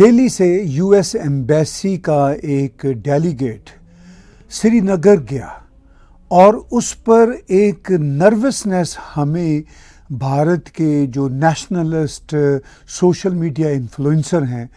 दिल्ली से US embassy का एक डेलीगेट श्रीनगर गया और उस पर एक नर्वसनेस हमें भारत के जो नेशनलिस्ट सोशल मीडिया इन्फ्लुएंसर हैं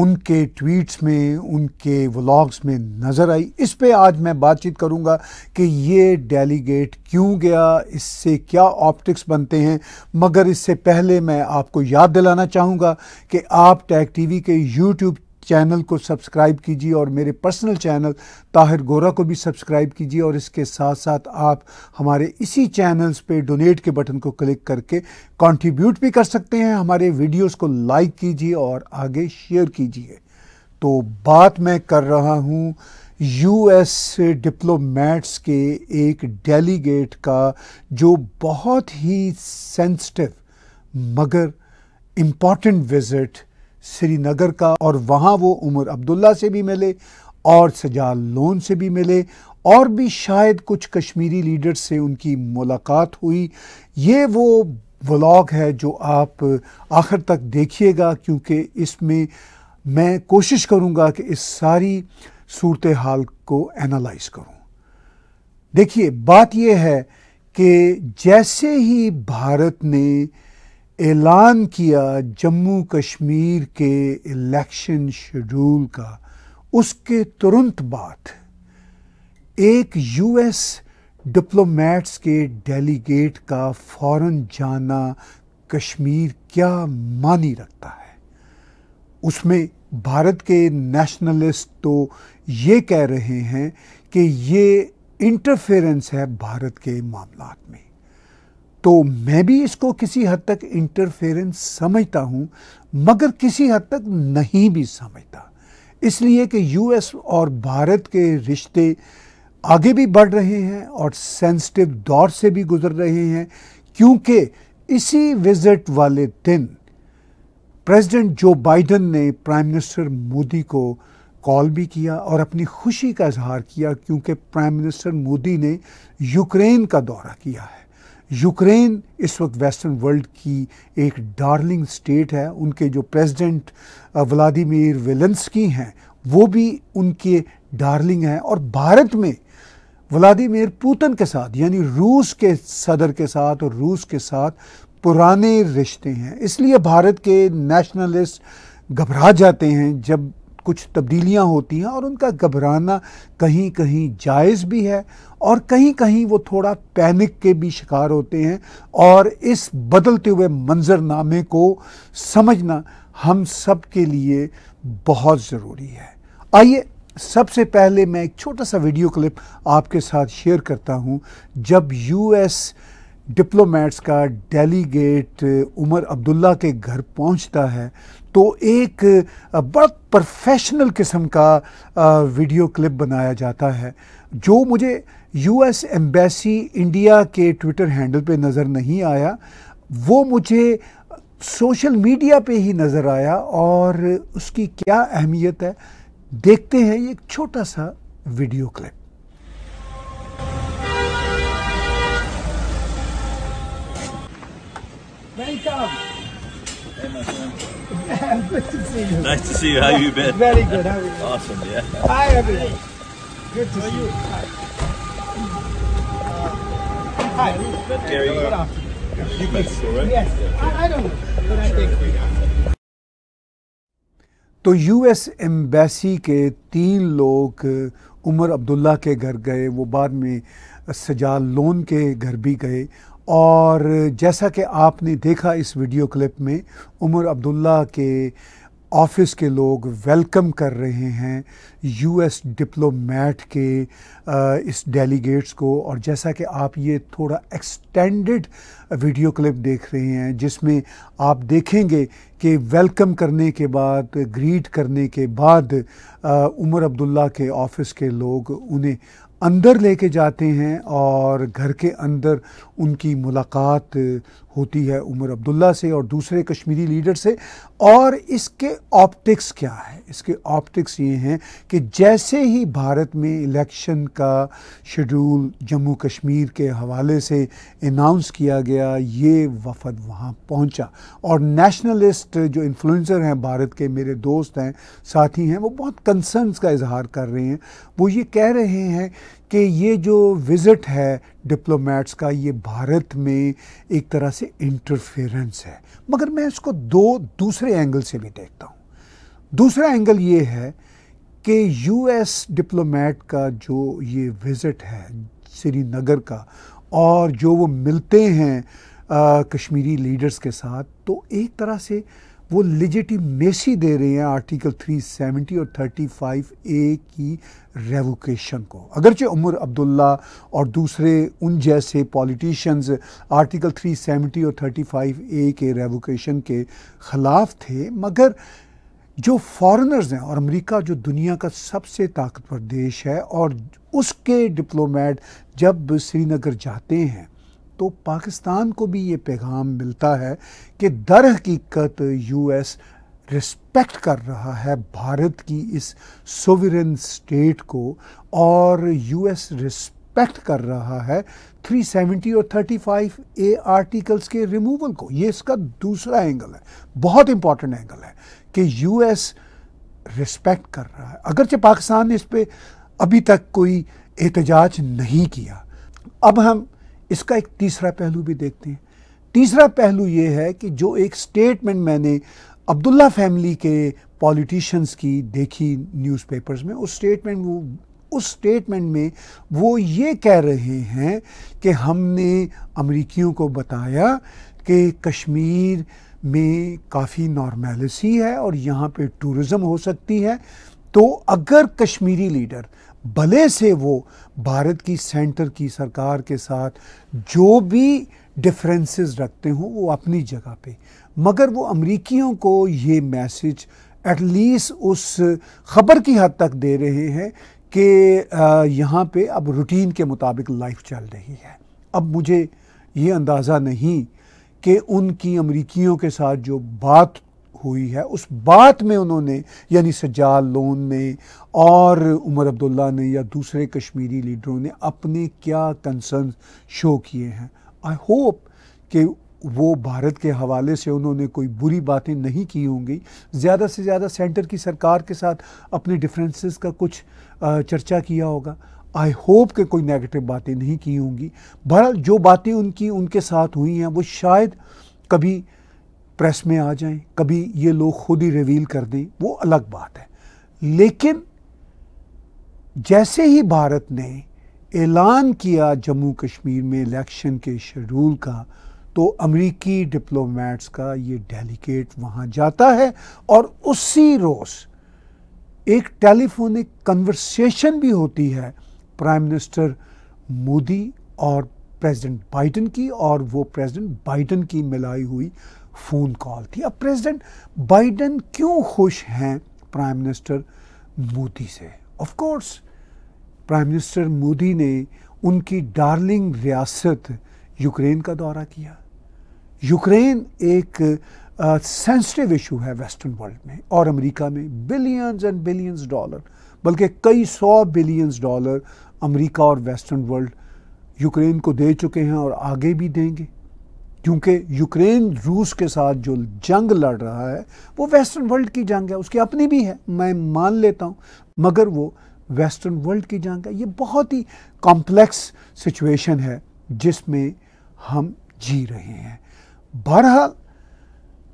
उनके ट्वीट्स में उनके व्लॉग्स में नज़र आई इस पे आज मैं बातचीत करूंगा कि ये डेलीगेट क्यों गया इससे क्या ऑप्टिक्स बनते हैं मगर इससे पहले मैं आपको याद दिलाना चाहूँगा कि आप टैग टीवी के यूट्यूब चैनल को सब्सक्राइब कीजिए और मेरे पर्सनल चैनल ताहिर गोरा को भी सब्सक्राइब कीजिए और इसके साथ साथ आप हमारे इसी चैनल्स पे डोनेट के बटन को क्लिक करके कंट्रीब्यूट भी कर सकते हैं हमारे वीडियोस को लाइक कीजिए और आगे शेयर कीजिए तो बात मैं कर रहा हूँ यूएस डिप्लोमेट्स के एक डेलीगेट का जो बहुत ही सेंसिटिव मगर इम्पॉर्टेंट विज़िट श्रीनगर का और वहाँ वो उमर अब्दुल्ला से भी मिले और सजाल लोन से भी मिले और भी शायद कुछ कश्मीरी लीडर्स से उनकी मुलाकात हुई ये वो व्लॉग है जो आप आखिर तक देखिएगा क्योंकि इसमें मैं कोशिश करूँगा कि इस सारी सूरत हाल को एनालाइज करूँ देखिए बात यह है कि जैसे ही भारत ने ऐलान किया जम्मू कश्मीर के इलेक्शन शेड्यूल का उसके तुरंत बाद एक यूएस डिप्लोमेट्स के डेलीगेट का फौरन जाना कश्मीर क्या मानी रखता है उसमें भारत के नेशनलिस्ट तो ये कह रहे हैं कि ये इंटरफेरेंस है भारत के मामला में तो मैं भी इसको किसी हद तक इंटरफेरेंस समझता हूँ मगर किसी हद तक नहीं भी समझता इसलिए कि यूएस और भारत के रिश्ते आगे भी बढ़ रहे हैं और सेंसिटिव दौर से भी गुजर रहे हैं क्योंकि इसी विजिट वाले दिन प्रेसिडेंट जो बाइडन ने प्राइम मिनिस्टर मोदी को कॉल भी किया और अपनी खुशी का इजहार किया क्योंकि प्राइम मिनिस्टर मोदी ने यूक्रेन का दौरा किया है यूक्रेन इस वक्त वेस्टर्न वर्ल्ड की एक डार्लिंग स्टेट है उनके जो प्रेसिडेंट व्लादिमीर वेलेंस्की हैं वो भी उनके डार्लिंग हैं और भारत में व्लादिमीर पुतिन के साथ यानी रूस के सदर के साथ और रूस के साथ पुराने रिश्ते हैं इसलिए भारत के नेशनलिस्ट घबरा जाते हैं जब कुछ तब्दीलियां होती हैं और उनका घबराना कहीं कहीं जायज़ भी है और कहीं कहीं वो थोड़ा पैनिक के भी शिकार होते हैं और इस बदलते हुए मंजरनामे को समझना हम सब के लिए बहुत ज़रूरी है आइए सबसे पहले मैं एक छोटा सा वीडियो क्लिप आपके साथ शेयर करता हूं जब यूएस एस डिप्लोमेट्स का डेलीगेट उमर अब्दुल्ला के घर पहुंचता है तो एक बड़ा प्रोफेशनल किस्म का वीडियो क्लिप बनाया जाता है जो मुझे यूएस एम्बेसी इंडिया के ट्विटर हैंडल पे नज़र नहीं आया वो मुझे सोशल मीडिया पे ही नज़र आया और उसकी क्या अहमियत है देखते हैं एक छोटा सा video clip Many times. Hey, my friend. good to see you. Nice to see you. How you been? Very good. How are you? Awesome, yeah. Hi, everybody. Good to How see you. you. Hi. Uh, hi. Gary. Good afternoon. You Mexico, right? Yes. Yeah. I, I don't know, but I think we got it. तो US embassy के तीन लोग उमर अब्दुल्ला के घर गए वो बाद में सजा लोन के घर भी गए और जैसा कि आपने देखा इस वीडियो क्लिप में उमर अब्दुल्ला के ऑफिस के लोग वेलकम कर रहे हैं यूएस डिप्लोमेट के इस डेलीगेट्स को और जैसा कि आप ये थोड़ा एक्सटेंडेड वीडियो क्लिप देख रहे हैं जिसमें आप देखेंगे कि वेलकम करने के बाद ग्रीट करने के बाद उमर अब्दुल्ला के ऑफिस के लोग उन्हें अंदर लेके जाते हैं और घर के अंदर उनकी मुलाकात होती है उमर अब्दुल्ला से और दूसरे कश्मीरी लीडर से और इसके ऑप्टिक्स क्या है इसके ऑप्टिक्स ये हैं कि जैसे ही भारत में इलेक्शन का शेड्यूल जम्मू कश्मीर के हवाले से अनाउंस किया गया ये वफद वहाँ पहुँचा और नेशनलिस्ट जो इन्फ्लुएंसर हैं भारत के मेरे दोस्त हैं साथी हैं वो बहुत कंसर्नस का इजहार कर रहे हैं वो ये कह रहे हैं कि ये जो विज़िट है डिप्लोमेट्स का ये भारत में एक तरह से इंटरफेरेंस है मगर मैं इसको दो दूसरे एंगल से भी देखता हूँ दूसरा एंगल ये है कि यूएस डिप्लोमेट का जो ये विज़िट है श्रीनगर का और जो वो मिलते हैं आ, कश्मीरी लीडर्स के साथ तो एक तरह से वो लिजिटिमेसी दे रहे हैं आर्टिकल 370 और 35 ए की रेवोकेशन को अगरचे उमर अब्दुल्ला और दूसरे उन जैसे पॉलिटिशियंस आर्टिकल 370 और 35 ए के रेवोकेशन के ख़िलाफ़ थे मगर जो फॉरेनर्स हैं और अमेरिका जो दुनिया का सबसे ताकतवर देश है और उसके डिप्लोमेट जब श्रीनगर जाते हैं तो पाकिस्तान को भी ये पैगाम मिलता है कि दर हकीकत एस रिस्पेक्ट कर रहा है भारत की इस सोवरन स्टेट को और एस रिस्पेक्ट कर रहा है 370 और 35 ए आर्टिकल्स के रिमूवल को ये इसका दूसरा एंगल है बहुत इंपॉर्टेंट एंगल है कि एस रिस्पेक्ट कर रहा है अगरचे पाकिस्तान ने इस पर अभी तक कोई एहतजाज नहीं किया अब हम इसका एक तीसरा पहलू भी देखते हैं तीसरा पहलू ये है कि जो एक स्टेटमेंट मैंने अब्दुल्ला फैमिली के पॉलिटिशियंस की देखी न्यूज़पेपर्स में उस स्टेटमेंट वो उस स्टेटमेंट में वो ये कह रहे हैं कि हमने अमरीकियों को बताया कि कश्मीर में काफ़ी नॉर्मेलिसी है और यहाँ पे टूरिज़्म हो सकती है तो अगर कश्मीरी लीडर भले से वो भारत की सेंटर की सरकार के साथ जो भी डिफरेंसेस रखते हों वो अपनी जगह पे मगर वो अमरीकियों को ये मैसेज एटलीस्ट उस खबर की हद तक दे रहे हैं कि यहाँ पे अब रूटीन के मुताबिक लाइफ चल रही है अब मुझे ये अंदाज़ा नहीं कि उनकी अमरीकियों के साथ जो बात हुई है उस बात में उन्होंने यानी सजाल लोन ने और उमर अब्दुल्ला ने या दूसरे कश्मीरी लीडरों ने अपने क्या कंसर्न शो किए हैं आई होप कि वो भारत के हवाले से उन्होंने कोई बुरी बातें नहीं की होंगी ज़्यादा से ज़्यादा सेंटर की सरकार के साथ अपने डिफरेंसेस का कुछ चर्चा किया होगा आई होप कि कोई नेगेटिव बातें नहीं की होंगी बहरहाल जो बातें उनकी उनके साथ हुई हैं वो शायद कभी प्रेस में आ जाएं कभी ये लोग खुद ही रिवील कर दें वो अलग बात है लेकिन जैसे ही भारत ने ऐलान किया जम्मू कश्मीर में इलेक्शन के शेड्यूल का तो अमेरिकी डिप्लोमेट्स का ये डेलीकेट वहाँ जाता है और उसी रोज़ एक टेलीफोनिक कन्वर्सेशन भी होती है प्राइम मिनिस्टर मोदी और प्रेसिडेंट बाइडेन की और वो प्रेसिडेंट बाइडेन की मिलाई हुई फ़ोन कॉल थी अब प्रेसिडेंट बाइडेन क्यों खुश हैं प्राइम मिनिस्टर मोदी से of course prime minister Modi ने उनकी डार्लिंग रियासत यूक्रेन का दौरा किया यूक्रेन एक सेंसिटिव इशू है वेस्टर्न वर्ल्ड में और अमेरिका में बिलियंस एंड बिलियंस डॉलर बल्कि कई सौ बिलियंस डॉलर अमेरिका और वेस्टर्न वर्ल्ड यूक्रेन को दे चुके हैं और आगे भी देंगे क्योंकि यूक्रेन रूस के साथ जो जंग लड़ रहा है वो वेस्टर्न वर्ल्ड की जंग है उसकी अपनी भी है मैं मान लेता हूँ मगर वो वेस्टर्न वर्ल्ड की जंग है ये बहुत ही कॉम्प्लेक्स सिचुएशन है जिसमें हम जी रहे हैं बहरहाल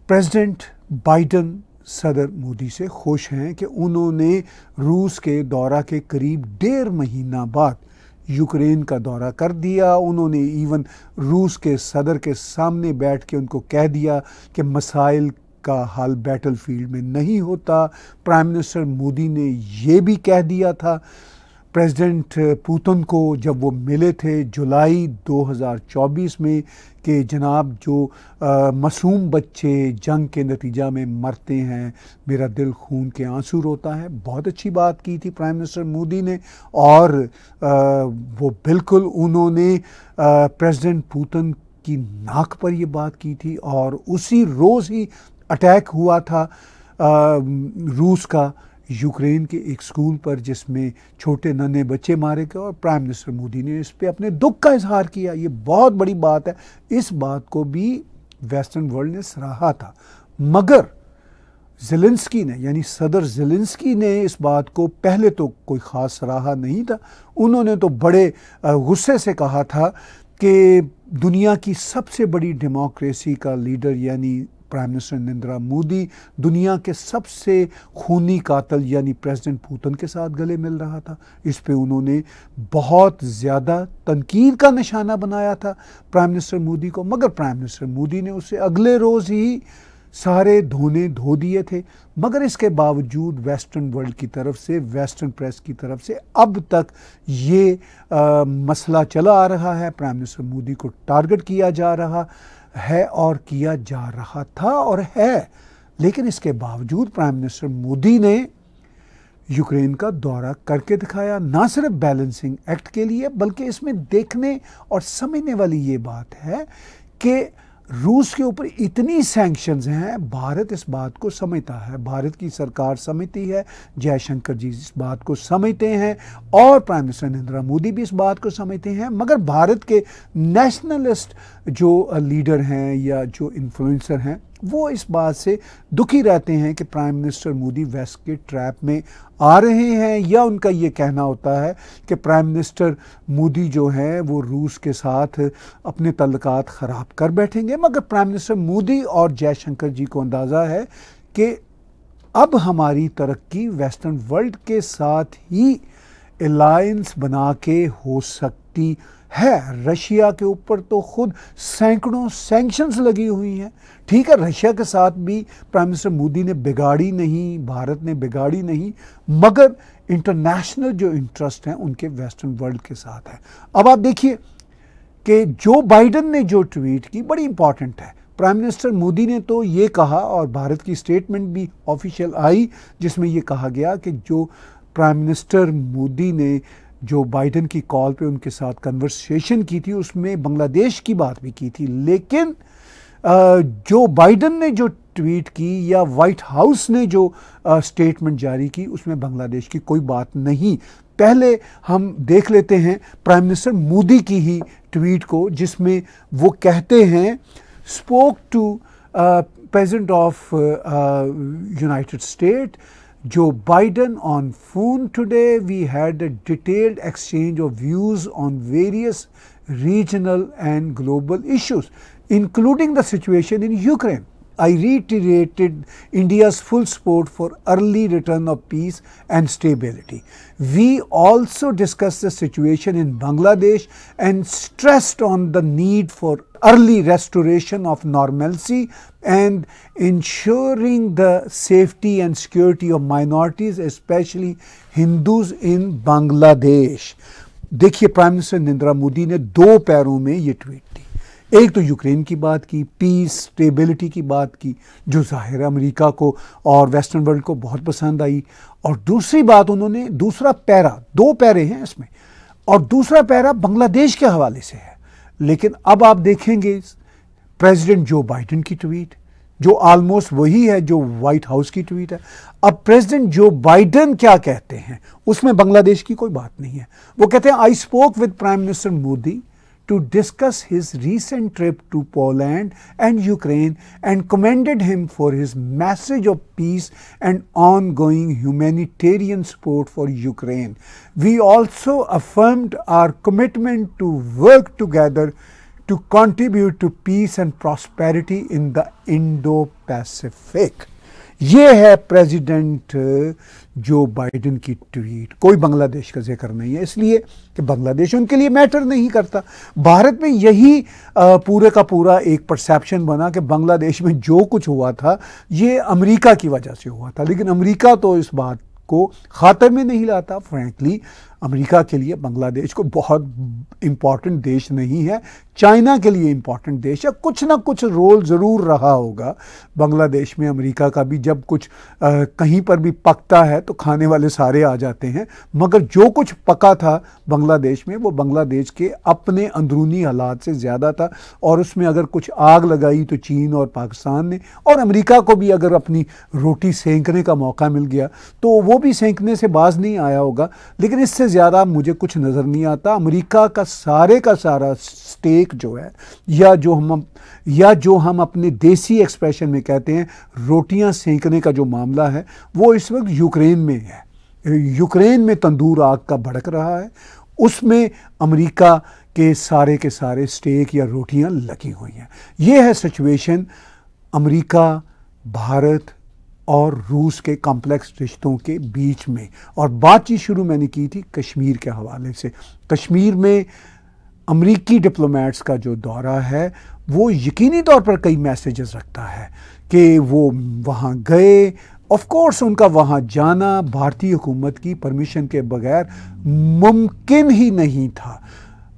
प्रेसिडेंट बाइडन सदर मोदी से खुश हैं कि उन्होंने रूस के दौरा के करीब डेढ़ महीना बाद यूक्रेन का दौरा कर दिया उन्होंने इवन रूस के सदर के सामने बैठ के उनको कह दिया कि मसाइल का हाल बैटलफील्ड में नहीं होता प्राइम मिनिस्टर मोदी ने ये भी कह दिया था प्रेसिडेंट पुतिन को जब वो मिले थे जुलाई 2024 में कि जनाब जो मासूम बच्चे जंग के नतीजा में मरते हैं मेरा दिल खून के आंसू रोता है बहुत अच्छी बात की थी प्राइम मिनिस्टर मोदी ने और आ, वो बिल्कुल उन्होंने प्रेसिडेंट पुतिन की नाक पर ये बात की थी और उसी रोज़ ही अटैक हुआ था आ, रूस का यूक्रेन के एक स्कूल पर जिसमें छोटे नन्हे बच्चे मारे गए और प्राइम मिनिस्टर मोदी ने इस पर अपने दुख का इजहार किया ये बहुत बड़ी बात है इस बात को भी वेस्टर्न वर्ल्ड ने सराहा था मगर जिलेंस्की ने यानी सदर जिलेंसकी ने इस बात को पहले तो कोई ख़ास सराहा नहीं था उन्होंने तो बड़े गुस्से से कहा था कि दुनिया की सबसे बड़ी डेमोक्रेसी का लीडर यानी प्राइम मिनिस्टर नरेंद्र मोदी दुनिया के सबसे खूनी कातल यानी प्रेसिडेंट पुतिन के साथ गले मिल रहा था इस पे उन्होंने बहुत ज़्यादा तनकीद का निशाना बनाया था प्राइम मिनिस्टर मोदी को मगर प्राइम मिनिस्टर मोदी ने उसे अगले रोज़ ही सारे धोने धो दिए थे मगर इसके बावजूद वेस्टर्न वर्ल्ड की तरफ से वेस्टर्न प्रेस की तरफ से अब तक ये आ, मसला चला आ रहा है प्राइम मिनिस्टर मोदी को टारगेट किया जा रहा है और किया जा रहा था और है लेकिन इसके बावजूद प्राइम मिनिस्टर मोदी ने यूक्रेन का दौरा करके दिखाया ना सिर्फ बैलेंसिंग एक्ट के लिए बल्कि इसमें देखने और समझने वाली ये बात है कि रूस के ऊपर इतनी सैंक्शंस हैं भारत इस बात को समझता है भारत की सरकार समझती है जयशंकर जी इस बात को समझते हैं और प्राइम मिनिस्टर नरेंद्र मोदी भी इस बात को समझते हैं मगर भारत के नेशनलिस्ट जो लीडर हैं या जो इन्फ्लुएंसर हैं वो इस बात से दुखी रहते हैं कि प्राइम मिनिस्टर मोदी वेस्ट के ट्रैप में आ रहे हैं या उनका ये कहना होता है कि प्राइम मिनिस्टर मोदी जो हैं वो रूस के साथ अपने तल्लक ख़राब कर बैठेंगे मगर प्राइम मिनिस्टर मोदी और जयशंकर जी को अंदाज़ा है कि अब हमारी तरक्की वेस्टर्न वर्ल्ड के साथ ही अलायंस बना के हो सकती है रशिया के ऊपर तो खुद सैकड़ों सेंक्शंस लगी हुई हैं ठीक है रशिया के साथ भी प्राइम मिनिस्टर मोदी ने बिगाड़ी नहीं भारत ने बिगाड़ी नहीं मगर इंटरनेशनल जो इंटरेस्ट हैं उनके वेस्टर्न वर्ल्ड के साथ हैं अब आप देखिए कि जो बाइडन ने जो ट्वीट की बड़ी इंपॉर्टेंट है प्राइम मिनिस्टर मोदी ने तो ये कहा और भारत की स्टेटमेंट भी ऑफिशियल आई जिसमें ये कहा गया कि जो प्राइम मिनिस्टर मोदी ने जो बाइडन की कॉल पे उनके साथ कन्वर्सेशन की थी उसमें बांग्लादेश की बात भी की थी लेकिन जो बाइडन ने जो ट्वीट की या वाइट हाउस ने जो स्टेटमेंट जारी की उसमें बांग्लादेश की कोई बात नहीं पहले हम देख लेते हैं प्राइम मिनिस्टर मोदी की ही ट्वीट को जिसमें वो कहते हैं spoke to present of United State Joe Biden on phone today. We had a detailed exchange of views on various regional and global issues, including the situation in Ukraine. I reiterated India's full support for early return of peace and stability. We also discussed the situation in Bangladesh and stressed on the need for early restoration of normalcy and ensuring the safety and security of minorities especially Hindus in Bangladesh. देखिए prime minister Narendra Modi ने दो पैरों में ये tweet दी एक तो Ukraine की बात की पीस स्टेबिलिटी की बात की जो ज़ाहिर अमेरिका को और वेस्टर्न वर्ल्ड को बहुत पसंद आई और दूसरी बात उन्होंने दूसरा पैरा दो पैरे हैं इसमें और दूसरा पैरा बांग्लादेश के हवाले से है लेकिन अब आप देखेंगे प्रेसिडेंट जो बाइडेन की ट्वीट जो ऑलमोस्ट वही है जो व्हाइट हाउस की ट्वीट है अब प्रेसिडेंट जो बाइडेन क्या कहते हैं उसमें बांग्लादेश की कोई बात नहीं है वो कहते हैं I spoke with prime minister Modi to discuss his recent trip to Poland and Ukraine and commended him for his message of peace and ongoing humanitarian support for Ukraine. We also affirmed our commitment to work together to contribute to peace and prosperity in the Indo-Pacific. ये है president Joe Biden की tweet कोई बांग्लादेश का जिक्र नहीं है इसलिए कि बांग्लादेश उनके लिए मैटर नहीं करता भारत में यही पूरे का पूरा एक परसेप्शन बना कि बांग्लादेश में जो कुछ हुआ था ये अमेरिका की वजह से हुआ था लेकिन अमेरिका तो इस बात को खाते में नहीं लाता फ्रैंकली अमेरिका के लिए बांग्लादेश को बहुत इम्पॉर्टेंट देश नहीं है चाइना के लिए इम्पॉर्टेंट देश है कुछ ना कुछ रोल ज़रूर रहा होगा बांग्लादेश में अमेरिका का भी जब कुछ आ, कहीं पर भी पकता है तो खाने वाले सारे आ जाते हैं मगर जो कुछ पका था बांग्लादेश में वो बांग्लादेश के अपने अंदरूनी हालात से ज़्यादा था और उसमें अगर कुछ आग लगाई तो चीन और पाकिस्तान ने और अमरीका को भी अगर अपनी रोटी सेंकने का मौका मिल गया तो वो भी सेंकने से बाज नहीं आया होगा लेकिन इससे ज़्यादा मुझे कुछ नज़र नहीं आता अमेरिका का सारे का सारा स्टेक जो है या जो हम या जो हम अपने देसी एक्सप्रेशन में कहते हैं रोटियां सेंकने का जो मामला है वो इस वक्त यूक्रेन में है यूक्रेन में तंदूर आग का भड़क रहा है उसमें अमेरिका के सारे के सारे स्टेक या रोटियां लगी हुई हैं ये है सिचुएशन अमेरिका भारत और रूस के कॉम्प्लेक्स रिश्तों के बीच में और बातचीत शुरू मैंने की थी कश्मीर के हवाले से कश्मीर में अमरीकी डिप्लोमेट्स का जो दौरा है वो यकीनी तौर पर कई मैसेजेस रखता है कि वो वहाँ गए ऑफ कोर्स उनका वहाँ जाना भारतीय हुकूमत की परमिशन के बगैर मुमकिन ही नहीं था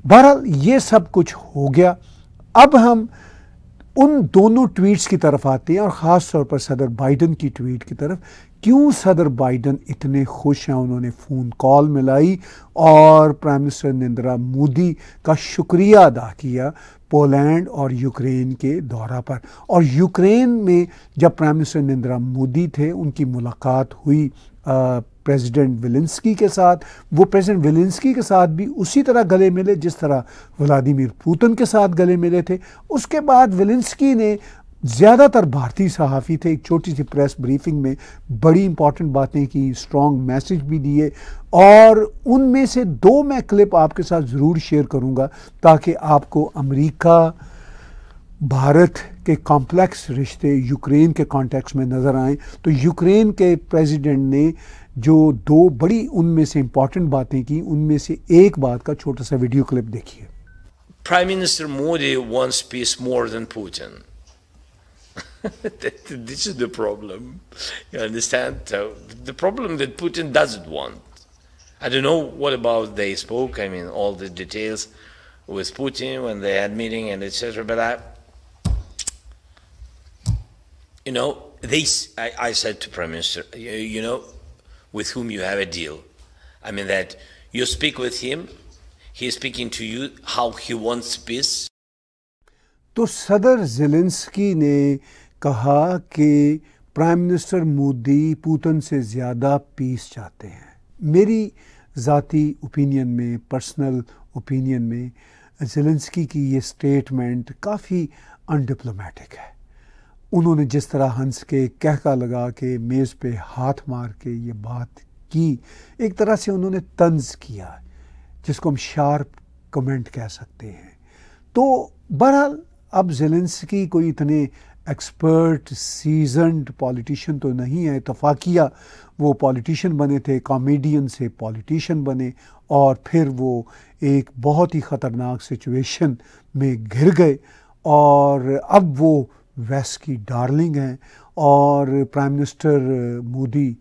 बहरहाल ये सब कुछ हो गया अब हम उन दोनों ट्वीट्स की तरफ आते हैं और ख़ास तौर पर सदर बाइडन की ट्वीट की तरफ क्यों सदर बाइडन इतने खुश हैं उन्होंने फ़ोन कॉल मिलाई और प्राइम मिनिस्टर नरेंद्र मोदी का शुक्रिया अदा किया पोलैंड और यूक्रेन के दौरा पर और यूक्रेन में जब प्राइम मिनिस्टर नरेंद्र मोदी थे उनकी मुलाकात हुई प्रेसिडेंट विलिंसकी के साथ वो प्रेसिडेंट विलिंसकी के साथ भी उसी तरह गले मिले जिस तरह व्लादिमिर पुतिन के साथ गले मिले थे उसके बाद विलिंसकी ने ज़्यादातर भारतीय सहाफ़ी थे एक छोटी सी प्रेस ब्रीफिंग में बड़ी इंपॉर्टेंट बातें की स्ट्रॉन्ग मैसेज भी दिए और उनमें से दो मैं क्लिप आपके साथ ज़रूर शेयर करूँगा ताकि आपको अमरीका भारत के कॉम्प्लेक्स रिश्ते यूक्रेन के कॉन्टेक्स्ट में नज़र आएँ तो यूक्रेन के प्रेसिडेंट ने जो दो बड़ी उनमें से इंपॉर्टेंट बातें की उनमें से एक बात का छोटा सा वीडियो क्लिप देखिए prime minister Modi wants peace more than Putin this is the problem you understand the problem that Putin doesn't want I don't know what about they spoke I mean all the details with Putin when they had meeting and etcetera but I you know this I I said to prime minister you know with whom you have a deal. I mean, that you speak with him, he is speaking to you how he wants peace. तो सदर Zelensky ने कहा कि prime minister Modi Putin से ज़्यादा piece चाहते हैं मेरी ज़ाती ओपिनियन में पर्सनल ओपिनियन में जेलेंस्की की ये स्टेटमेंट काफ़ी अनडिप्लोमेटिक है उन्होंने जिस तरह हंस के कहका लगा के मेज़ पे हाथ मार के ये बात की एक तरह से उन्होंने तंज किया जिसको हम शार्प कमेंट कह सकते हैं तो बहरहाल अब जेलेंसकी कोई इतने एक्सपर्ट सीजनड पॉलिटिशियन तो नहीं है इतफाकिया वो पॉलिटिशियन बने थे कॉमेडियन से पॉलिटिशियन बने और फिर वो एक बहुत ही ख़तरनाक सिचुएशन में घिर गए और अब वो वेस्ट की डार्लिंग हैं और प्राइम मिनिस्टर मोदी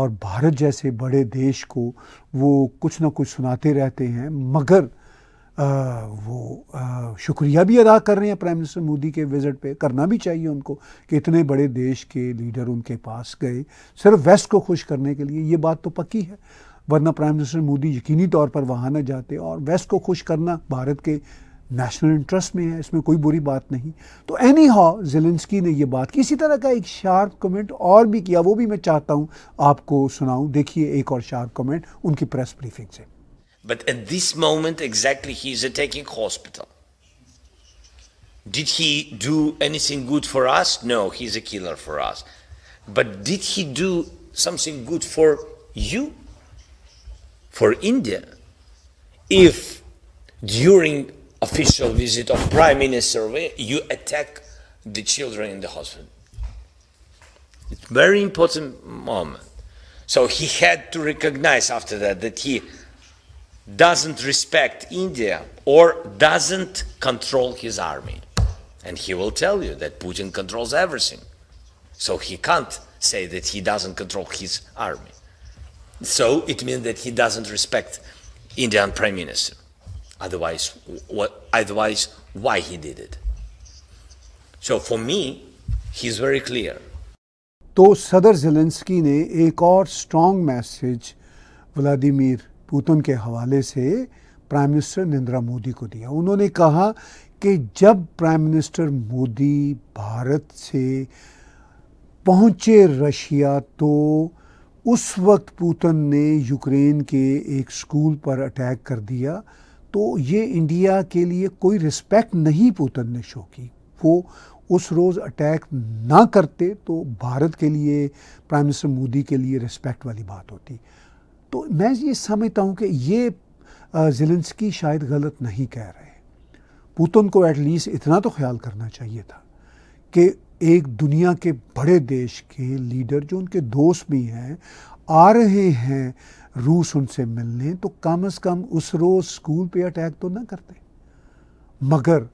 और भारत जैसे बड़े देश को वो कुछ ना कुछ सुनाते रहते हैं मगर आ, uh, वो आ, uh, शुक्रिया भी अदा कर रहे हैं प्राइम मिनिस्टर मोदी के विज़िट पे करना भी चाहिए उनको कि इतने बड़े देश के लीडर उनके पास गए सिर्फ वेस्ट को खुश करने के लिए ये बात तो पक्की है वरना प्राइम मिनिस्टर मोदी यकीनी तौर पर वहाँ न जाते और वेस्ट को खुश करना भारत के नेशनल इंटरेस्ट में है इसमें कोई बुरी बात नहीं तो एनी हाउ जेलेंसकी ने यह बात की इसी तरह का एक शार्प कमेंट और भी किया वो भी मैं चाहता हूं आपको सुनाऊं देखिए एक और शार्प कमेंट उनकी प्रेस ब्रीफिंग से but at this moment exactly he is attacking hospital did he do anything good for us no he is a killer for us but did he do something good for you for India if during official visit of prime minister, you attack the children in the hospital. It's very important moment. So he had to recognize after that that he doesn't respect India or doesn't control his army. And he will tell you that Putin controls everything. So he can't say that he doesn't control his army. So it means that he doesn't respect Indian prime minister. Otherwise, what, otherwise, why he did it? So for me, he's very clear. तो सदर Zelensky ने एक और strong message Vladimir Putin के हवाले से prime minister Narendra Modi को दिया उन्होंने कहा कि जब प्राइम मिनिस्टर मोदी भारत से पहुंचे रशिया तो उस वक्त पुतिन ने यूक्रेन के एक स्कूल पर अटैक कर दिया तो ये इंडिया के लिए कोई रिस्पेक्ट नहीं पुतन ने शो की वो उस रोज़ अटैक ना करते तो भारत के लिए प्राइम मिनिस्टर मोदी के लिए रिस्पेक्ट वाली बात होती तो मैं ये समझता हूँ कि ये जिलेंसकी शायद गलत नहीं कह रहे पुतन को एटलीस्ट इतना तो ख्याल करना चाहिए था कि एक दुनिया के बड़े देश के लीडर जो उनके दोस्त भी हैं आ रहे हैं रूस उनसे मिलने तो कम से कम उस रोज़ स्कूल पे अटैक तो ना करते मगर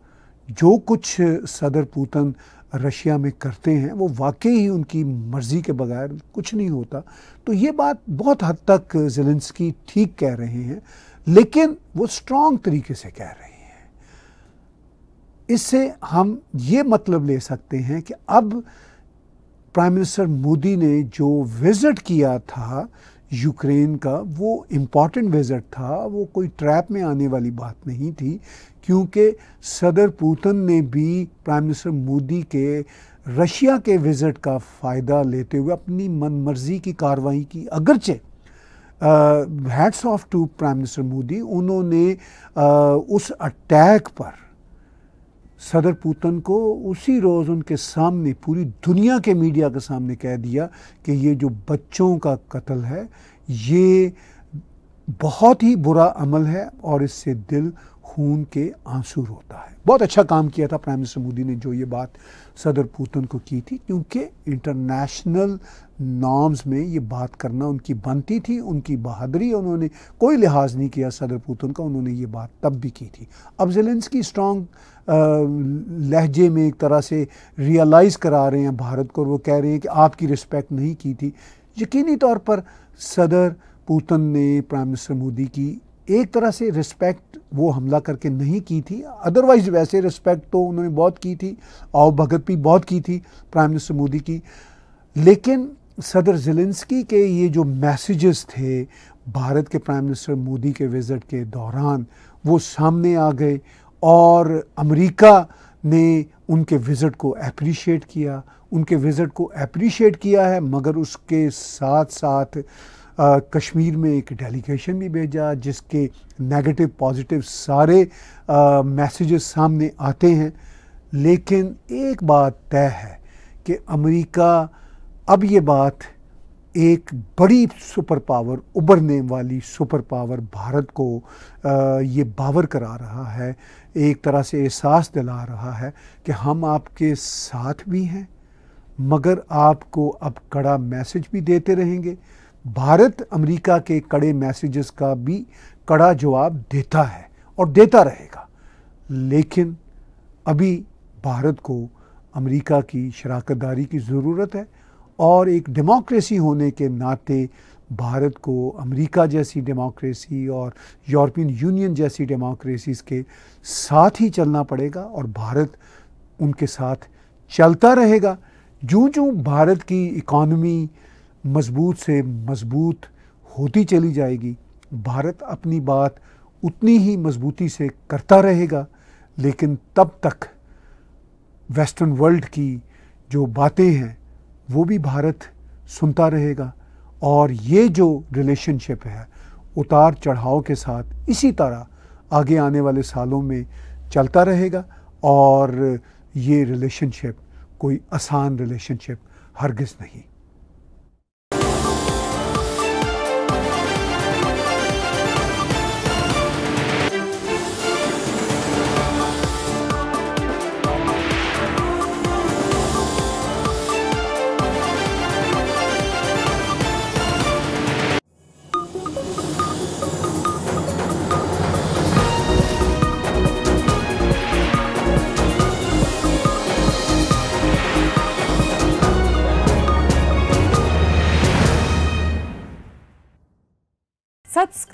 जो कुछ सदर पुतन रशिया में करते हैं वो वाकई ही उनकी मर्ज़ी के बगैर कुछ नहीं होता तो ये बात बहुत हद तक जेलेंस्की ठीक कह रहे हैं लेकिन वो स्ट्रॉन्ग तरीके से कह रहे हैं इससे हम ये मतलब ले सकते हैं कि अब प्राइम मिनिस्टर मोदी ने जो विज़िट किया था यूक्रेन का वो इम्पॉर्टेंट विज़िट था वो कोई ट्रैप में आने वाली बात नहीं थी क्योंकि सदर पुतन ने भी प्राइम मिनिस्टर मोदी के रशिया के विज़िट का फ़ायदा लेते हुए अपनी मनमर्जी की कार्रवाई की अगरचे heads off to prime minister Modi उन्होंने आ, उस अटैक पर सदर पुतन को उसी रोज़ उनके सामने पूरी दुनिया के मीडिया के सामने कह दिया कि ये जो बच्चों का कत्ल है ये बहुत ही बुरा अमल है और इससे दिल खून के आंसू रोता है बहुत अच्छा काम किया था प्राइम मिनिस्टर मोदी ने जो ये बात सदर पुतन को की थी क्योंकि इंटरनेशनल नॉर्म्स में ये बात करना उनकी बनती थी उनकी बहादरी उन्होंने कोई लिहाज नहीं किया सदर पुतन का उन्होंने ये बात तब भी की थी अब जेलेंस की स्ट्रॉन्ग लहजे में एक तरह से रियलाइज़ करा रहे हैं भारत को और वो कह रहे हैं कि आपकी रिस्पेक्ट नहीं की थी यकीनी तौर पर सदर पुतन ने प्राइम मिनिस्टर मोदी की एक तरह से रिस्पेक्ट वो हमला करके नहीं की थी अदरवाइज़ वैसे रिस्पेक्ट तो उन्होंने बहुत की थी और भगत भी बहुत की थी प्राइम मिनिस्टर मोदी की लेकिन सदर जिलेंसकी के ये जो मैसेजेस थे भारत के प्राइम मिनिस्टर मोदी के विज़िट के दौरान वो सामने आ गए और अमेरिका ने उनके विज़िट को अप्रिशिएट किया उनके विज़िट को अप्रिशिएट किया है मगर उसके साथ साथ आ, कश्मीर में एक डेलीगेशन भी भेजा जिसके नेगेटिव पॉजिटिव सारे मैसेजेस सामने आते हैं लेकिन एक बात तय है कि अमेरिका अब ये बात एक बड़ी सुपर पावर उभरने वाली सुपर पावर भारत को आ, ये बावर करा रहा है एक तरह से एहसास दिला रहा है कि हम आपके साथ भी हैं मगर आपको अब कड़ा मैसेज भी देते रहेंगे भारत अमेरिका के कड़े मैसेजेस का भी कड़ा जवाब देता है और देता रहेगा लेकिन अभी भारत को अमेरिका की शराकतदारी की ज़रूरत है और एक डेमोक्रेसी होने के नाते भारत को अमेरिका जैसी डेमोक्रेसी और यूरोपियन यूनियन जैसी डेमोक्रेसीज़ के साथ ही चलना पड़ेगा और भारत उनके साथ चलता रहेगा जो जो भारत की इकॉनमी मजबूत से मजबूत होती चली जाएगी भारत अपनी बात उतनी ही मजबूती से करता रहेगा लेकिन तब तक वेस्टर्न वर्ल्ड की जो बातें हैं वो भी भारत सुनता रहेगा और ये जो रिलेशनशिप है उतार चढ़ाव के साथ इसी तरह आगे आने वाले सालों में चलता रहेगा और ये रिलेशनशिप कोई आसान रिलेशनशिप हरगिज़ नहीं